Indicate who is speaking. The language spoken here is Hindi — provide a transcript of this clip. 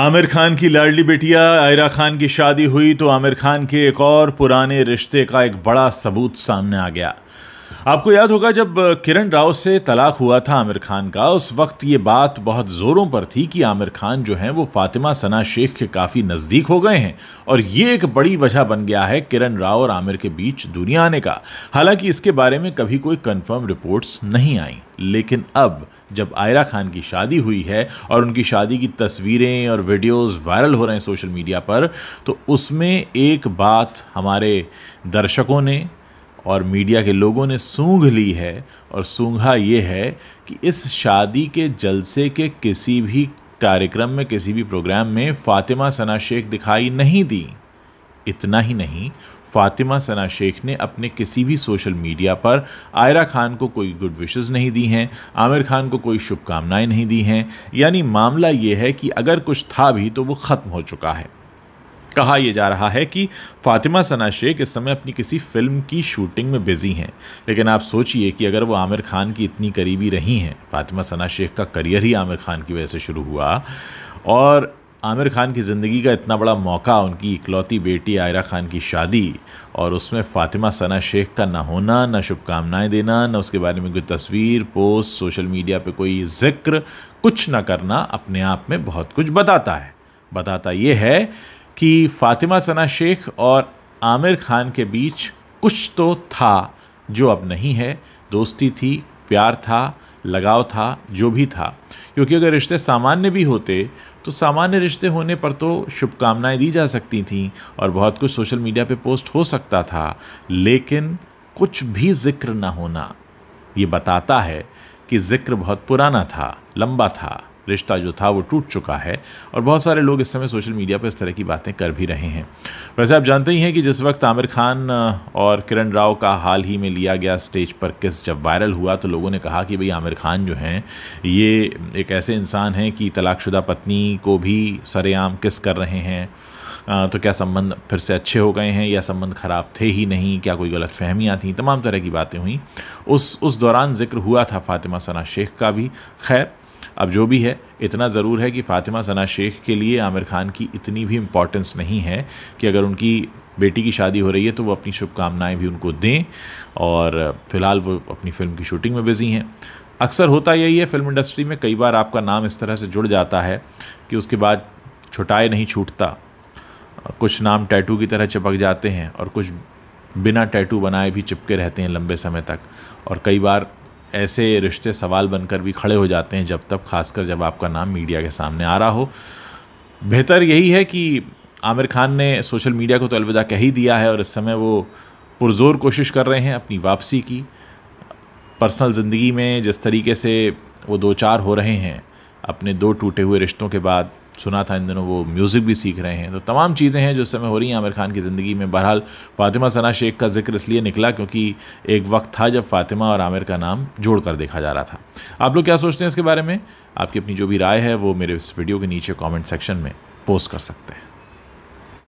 Speaker 1: आमिर खान की लाडली बेटिया आयरा खान की शादी हुई तो आमिर खान के एक और पुराने रिश्ते का एक बड़ा सबूत सामने आ गया आपको याद होगा जब किरण राव से तलाक हुआ था आमिर खान का उस वक्त ये बात बहुत ज़ोरों पर थी कि आमिर खान जो हैं वो फातिमा सना शेख के काफ़ी नज़दीक हो गए हैं और ये एक बड़ी वजह बन गया है किरण राव और आमिर के बीच दुनिया आने का हालांकि इसके बारे में कभी कोई कन्फर्म रिपोर्ट्स नहीं आई लेकिन अब जब आयरा खान की शादी हुई है और उनकी शादी की तस्वीरें और वीडियोस वायरल हो रहे हैं सोशल मीडिया पर तो उसमें एक बात हमारे दर्शकों ने और मीडिया के लोगों ने सूंघ ली है और सूंघा ये है कि इस शादी के जलसे के किसी भी कार्यक्रम में किसी भी प्रोग्राम में फ़ातिमा सना शेख दिखाई नहीं दी इतना ही नहीं फ़ातिमा सना शेख ने अपने किसी भी सोशल मीडिया पर आयरा खान को कोई गुड विशेस नहीं दी हैं आमिर खान को कोई शुभकामनाएं नहीं दी हैं यानी मामला ये है कि अगर कुछ था भी तो वो ख़त्म हो चुका है कहा यह जा रहा है कि फ़ातिमा सना शेख इस समय अपनी किसी फिल्म की शूटिंग में बिज़ी हैं लेकिन आप सोचिए कि अगर वो आमिर खान की इतनी करीबी रही हैं फ़ातिमा सना शेख का करियर ही आमिर खान की वजह से शुरू हुआ और आमिर खान की ज़िंदगी का इतना बड़ा मौका उनकी इकलौती बेटी आयरा ख़ान की शादी और उसमें फ़ातिमा सना शेख का ना होना ना शुभकामनाएं देना ना उसके बारे में कोई तस्वीर पोस्ट सोशल मीडिया पे कोई जिक्र कुछ ना करना अपने आप में बहुत कुछ बताता है बताता ये है कि फ़ातिमा सना शेख और आमिर खान के बीच कुछ तो था जो अब नहीं है दोस्ती थी प्यार था लगाव था जो भी था क्योंकि अगर रिश्ते सामान्य भी होते तो सामान्य रिश्ते होने पर तो शुभकामनाएं दी जा सकती थीं और बहुत कुछ सोशल मीडिया पे पोस्ट हो सकता था लेकिन कुछ भी जिक्र ना होना ये बताता है कि जिक्र बहुत पुराना था लंबा था रिश्ता जो था वो टूट चुका है और बहुत सारे लोग इस समय सोशल मीडिया पर इस तरह की बातें कर भी रहे हैं वैसे आप जानते ही हैं कि जिस वक्त आमिर खान और किरण राव का हाल ही में लिया गया स्टेज पर किस जब वायरल हुआ तो लोगों ने कहा कि भाई आमिर खान जो हैं ये एक ऐसे इंसान हैं कि तलाकशुदा पत्नी को भी सरेआम किस कर रहे हैं तो क्या संबंध फिर से अच्छे हो गए हैं या संबंध ख़राब थे ही नहीं क्या कोई गलत फहमियाँ थी तमाम तरह की बातें हुई उस उस दौरान जिक्र हुआ था फातिमा सना शेख का भी खैर अब जो भी है इतना ज़रूर है कि फ़ातिमा सना शेख के लिए आमिर खान की इतनी भी इम्पॉर्टेंस नहीं है कि अगर उनकी बेटी की शादी हो रही है तो वो अपनी शुभकामनाएं भी उनको दें और फ़िलहाल वो अपनी फ़िल्म की शूटिंग में बिज़ी हैं अक्सर होता यही है फिल्म इंडस्ट्री में कई बार आपका नाम इस तरह से जुड़ जाता है कि उसके बाद छुटाए नहीं छूटता कुछ नाम टैटू की तरह चिपक जाते हैं और कुछ बिना टैटू बनाए भी चिपके रहते हैं लंबे समय तक और कई बार ऐसे रिश्ते सवाल बनकर भी खड़े हो जाते हैं जब तक खासकर जब आपका नाम मीडिया के सामने आ रहा हो बेहतर यही है कि आमिर खान ने सोशल मीडिया को तो अलविदा कह ही दिया है और इस समय वो पुरजोर कोशिश कर रहे हैं अपनी वापसी की पर्सनल ज़िंदगी में जिस तरीके से वो दो चार हो रहे हैं अपने दो टूटे हुए रिश्तों के बाद सुना था इन दिनों वो म्यूज़िक भी सीख रहे हैं तो तमाम चीज़ें हैं जो इस समय हो रही हैं आमिर खान की ज़िंदगी में बहरहाल फ़ातिमा सना शेख का जिक्र इसलिए निकला क्योंकि एक वक्त था जब फ़ातिमा और आमिर का नाम जोड़ कर देखा जा रहा था आप लोग क्या सोचते हैं इसके बारे में आपकी अपनी जो भी राय है वो मेरे इस वीडियो के नीचे कॉमेंट सेक्शन में पोस्ट कर सकते हैं